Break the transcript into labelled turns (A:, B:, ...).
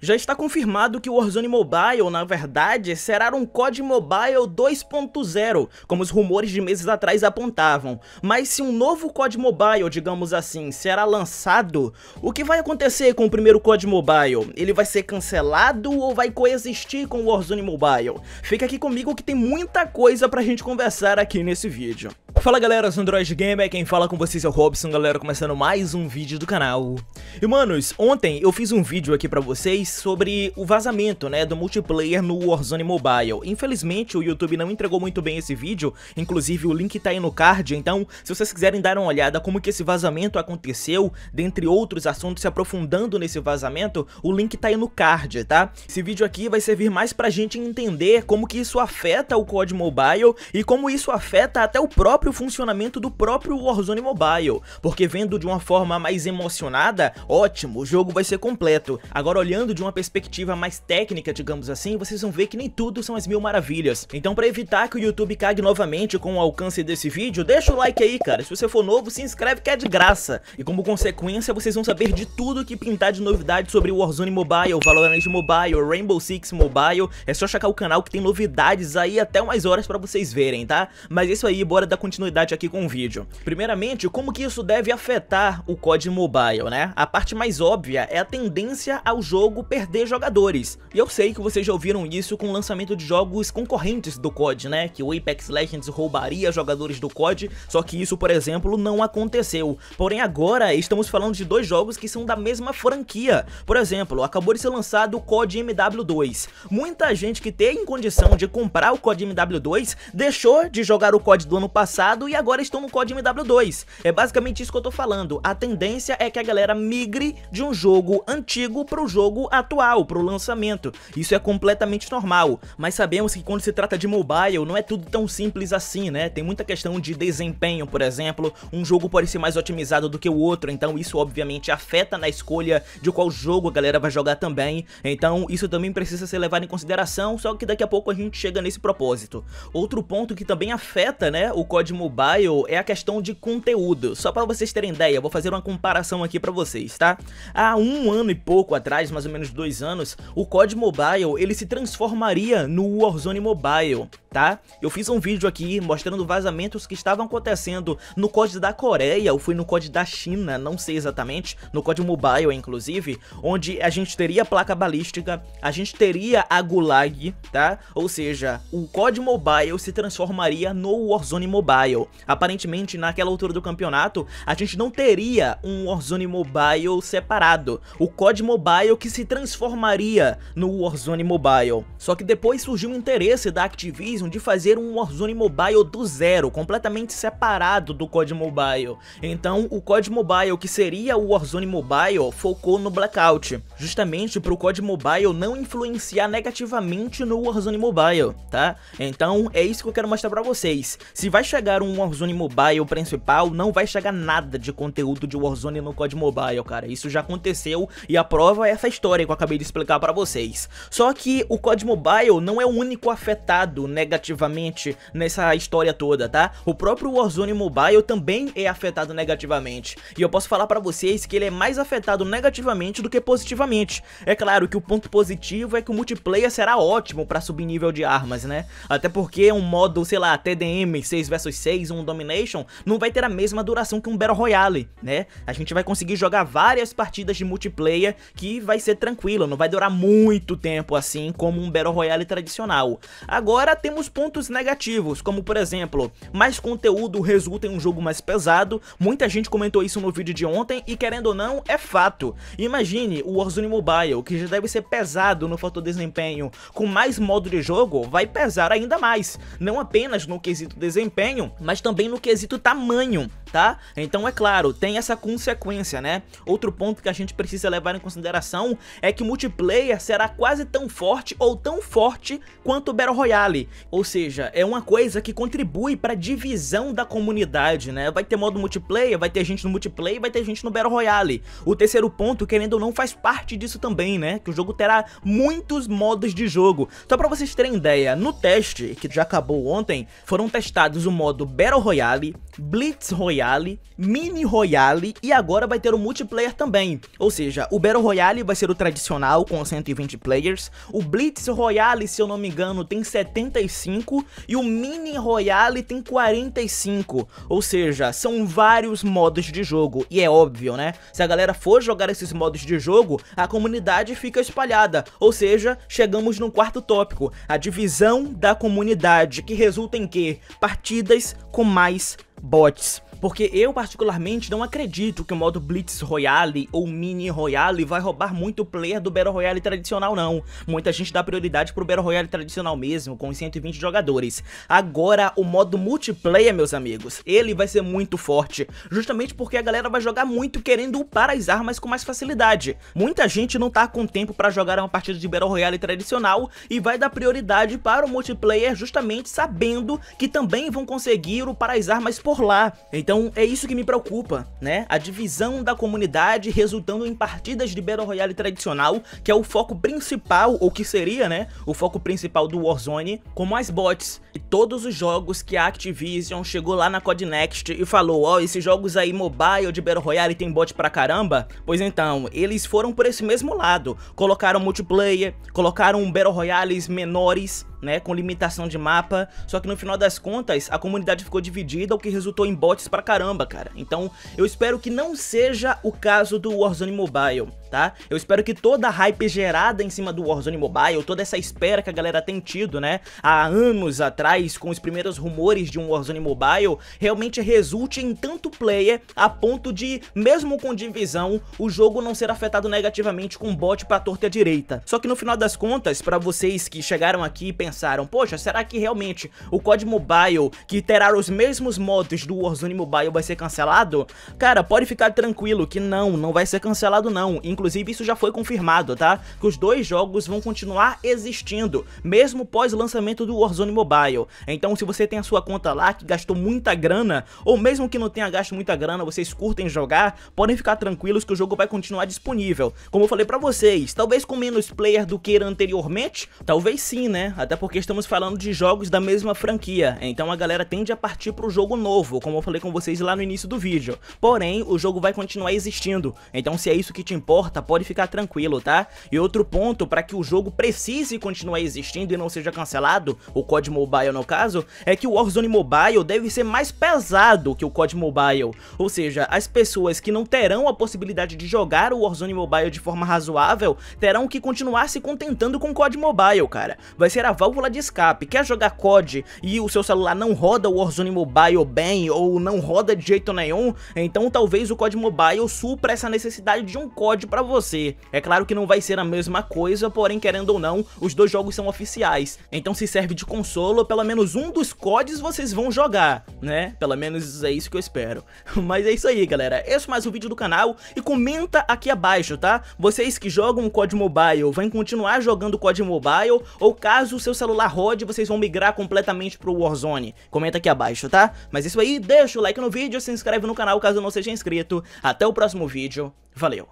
A: Já está confirmado que o Warzone Mobile, na verdade, será um COD Mobile 2.0, como os rumores de meses atrás apontavam. Mas se um novo COD Mobile, digamos assim, será lançado, o que vai acontecer com o primeiro COD Mobile? Ele vai ser cancelado ou vai coexistir com o Warzone Mobile? Fica aqui comigo que tem muita coisa pra gente conversar aqui nesse vídeo. Fala galera, os Android Gamer, quem fala com vocês é o Robson, galera, começando mais um vídeo do canal. E manos, ontem eu fiz um vídeo aqui pra vocês sobre o vazamento, né, do multiplayer no Warzone Mobile. Infelizmente o YouTube não entregou muito bem esse vídeo, inclusive o link tá aí no card, então se vocês quiserem dar uma olhada como que esse vazamento aconteceu, dentre outros assuntos se aprofundando nesse vazamento, o link tá aí no card, tá? Esse vídeo aqui vai servir mais pra gente entender como que isso afeta o COD Mobile e como isso afeta até o próprio próprio funcionamento do próprio Warzone Mobile, porque vendo de uma forma mais emocionada, ótimo, o jogo vai ser completo. Agora olhando de uma perspectiva mais técnica, digamos assim, vocês vão ver que nem tudo são as mil maravilhas. Então para evitar que o YouTube cague novamente com o alcance desse vídeo, deixa o like aí, cara. Se você for novo, se inscreve que é de graça. E como consequência, vocês vão saber de tudo que pintar de novidade sobre o Warzone Mobile, Valorant Mobile, Rainbow Six Mobile. É só checar o canal que tem novidades aí até umas horas para vocês verem, tá? Mas é isso aí, bora dar continuidade continuidade aqui com o vídeo. Primeiramente, como que isso deve afetar o COD Mobile, né? A parte mais óbvia é a tendência ao jogo perder jogadores. E eu sei que vocês já ouviram isso com o lançamento de jogos concorrentes do COD, né? Que o Apex Legends roubaria jogadores do COD, só que isso, por exemplo, não aconteceu. Porém, agora estamos falando de dois jogos que são da mesma franquia. Por exemplo, acabou de ser lançado o COD MW2. Muita gente que tem condição de comprar o COD MW2 deixou de jogar o COD do ano passado e agora estão no COD MW2. É basicamente isso que eu tô falando. A tendência é que a galera migre de um jogo antigo pro jogo atual, pro lançamento. Isso é completamente normal, mas sabemos que quando se trata de mobile não é tudo tão simples assim, né? Tem muita questão de desempenho, por exemplo, um jogo pode ser mais otimizado do que o outro, então isso obviamente afeta na escolha de qual jogo a galera vai jogar também, então isso também precisa ser levado em consideração, só que daqui a pouco a gente chega nesse propósito. Outro ponto que também afeta, né, o COD Mobile é a questão de conteúdo. Só para vocês terem ideia, vou fazer uma comparação aqui para vocês, tá? Há um ano e pouco atrás, mais ou menos dois anos, o COD Mobile ele se transformaria no Warzone Mobile tá? Eu fiz um vídeo aqui mostrando vazamentos que estavam acontecendo no código da Coreia, ou foi no código da China, não sei exatamente, no código Mobile, inclusive, onde a gente teria placa balística, a gente teria a Gulag, tá? Ou seja, o código Mobile se transformaria no Warzone Mobile. Aparentemente, naquela altura do campeonato, a gente não teria um Warzone Mobile separado. O código Mobile que se transformaria no Warzone Mobile. Só que depois surgiu o interesse da Activision mesmo de fazer um Warzone Mobile do zero, completamente separado do COD Mobile. Então, o COD Mobile, que seria o Warzone Mobile, focou no Blackout, justamente para o COD Mobile não influenciar negativamente no Warzone Mobile, tá? Então, é isso que eu quero mostrar para vocês. Se vai chegar um Warzone Mobile principal, não vai chegar nada de conteúdo de Warzone no COD Mobile, cara. Isso já aconteceu e a prova é essa história que eu acabei de explicar para vocês. Só que o COD Mobile não é o único afetado negativamente negativamente nessa história toda, tá? O próprio Warzone Mobile também é afetado negativamente. E eu posso falar pra vocês que ele é mais afetado negativamente do que positivamente. É claro que o ponto positivo é que o multiplayer será ótimo pra subir nível de armas, né? Até porque um modo, sei lá, TDM 6 vs 6, um Domination, não vai ter a mesma duração que um Battle Royale, né? A gente vai conseguir jogar várias partidas de multiplayer que vai ser tranquilo, não vai durar muito tempo assim como um Battle Royale tradicional. Agora temos temos pontos negativos, como por exemplo, mais conteúdo resulta em um jogo mais pesado, muita gente comentou isso no vídeo de ontem e querendo ou não, é fato. Imagine o Warzone Mobile, que já deve ser pesado no fator desempenho, com mais modo de jogo, vai pesar ainda mais, não apenas no quesito desempenho, mas também no quesito tamanho tá? Então é claro, tem essa consequência, né? Outro ponto que a gente precisa levar em consideração é que o multiplayer será quase tão forte ou tão forte quanto o Battle Royale. Ou seja, é uma coisa que contribui para divisão da comunidade, né? Vai ter modo multiplayer, vai ter gente no multiplayer, vai ter gente no Battle Royale. O terceiro ponto, querendo ou não, faz parte disso também, né? Que o jogo terá muitos modos de jogo. Só para vocês terem ideia, no teste, que já acabou ontem, foram testados o modo Battle Royale, Blitz Royale, Royale, Mini Royale e agora vai ter o multiplayer também. Ou seja, o Battle Royale vai ser o tradicional com 120 players, o Blitz Royale, se eu não me engano, tem 75 e o Mini Royale tem 45. Ou seja, são vários modos de jogo e é óbvio, né? Se a galera for jogar esses modos de jogo, a comunidade fica espalhada. Ou seja, chegamos no quarto tópico, a divisão da comunidade, que resulta em quê? Partidas com mais bots. Porque eu particularmente não acredito que o modo Blitz Royale ou Mini Royale vai roubar muito o player do Battle Royale tradicional não. Muita gente dá prioridade pro Battle Royale tradicional mesmo, com 120 jogadores. Agora, o modo multiplayer, meus amigos, ele vai ser muito forte, justamente porque a galera vai jogar muito querendo upar as armas com mais facilidade. Muita gente não tá com tempo pra jogar uma partida de Battle Royale tradicional e vai dar prioridade para o multiplayer justamente sabendo que também vão conseguir upar as armas por lá. Então, então é isso que me preocupa, né? A divisão da comunidade resultando em partidas de Battle Royale tradicional, que é o foco principal, ou que seria, né? O foco principal do Warzone, como as bots. E todos os jogos que a Activision chegou lá na Codnext e falou: ó, oh, esses jogos aí mobile de Battle Royale tem bot pra caramba. Pois então, eles foram por esse mesmo lado. Colocaram multiplayer, colocaram Battle Royales menores né, com limitação de mapa, só que no final das contas a comunidade ficou dividida, o que resultou em bots pra caramba, cara. Então eu espero que não seja o caso do Warzone Mobile tá? Eu espero que toda a hype gerada em cima do Warzone Mobile, toda essa espera que a galera tem tido, né, há anos atrás, com os primeiros rumores de um Warzone Mobile, realmente resulte em tanto player a ponto de, mesmo com divisão, o jogo não ser afetado negativamente com bot pra torta direita. Só que no final das contas, pra vocês que chegaram aqui e pensaram, poxa, será que realmente o COD Mobile, que terá os mesmos modos do Warzone Mobile, vai ser cancelado? Cara, pode ficar tranquilo que não, não vai ser cancelado não. Inclusive, isso já foi confirmado, tá? Que os dois jogos vão continuar existindo, mesmo pós lançamento do Warzone Mobile. Então, se você tem a sua conta lá que gastou muita grana, ou mesmo que não tenha gasto muita grana, vocês curtem jogar, podem ficar tranquilos que o jogo vai continuar disponível. Como eu falei pra vocês, talvez com menos player do que era anteriormente, talvez sim, né? Até porque estamos falando de jogos da mesma franquia, então a galera tende a partir pro jogo novo, como eu falei com vocês lá no início do vídeo. Porém, o jogo vai continuar existindo, então se é isso que te importa, importa, pode ficar tranquilo, tá? E outro ponto para que o jogo precise continuar existindo e não seja cancelado, o COD Mobile no caso, é que o Warzone Mobile deve ser mais pesado que o COD Mobile, ou seja, as pessoas que não terão a possibilidade de jogar o Warzone Mobile de forma razoável, terão que continuar se contentando com o COD Mobile, cara. Vai ser a válvula de escape, quer jogar COD e o seu celular não roda o Warzone Mobile bem ou não roda de jeito nenhum, então talvez o COD Mobile supra essa necessidade de um COD você. É claro que não vai ser a mesma coisa, porém, querendo ou não, os dois jogos são oficiais. Então se serve de consolo, pelo menos um dos CODs vocês vão jogar, né? Pelo menos é isso que eu espero. Mas é isso aí, galera. Esse é mais um vídeo do canal e comenta aqui abaixo, tá? Vocês que jogam COD Mobile, vão continuar jogando COD Mobile ou caso o seu celular rode, vocês vão migrar completamente pro Warzone? Comenta aqui abaixo, tá? Mas é isso aí, deixa o like no vídeo, se inscreve no canal caso não seja inscrito. Até o próximo vídeo, valeu!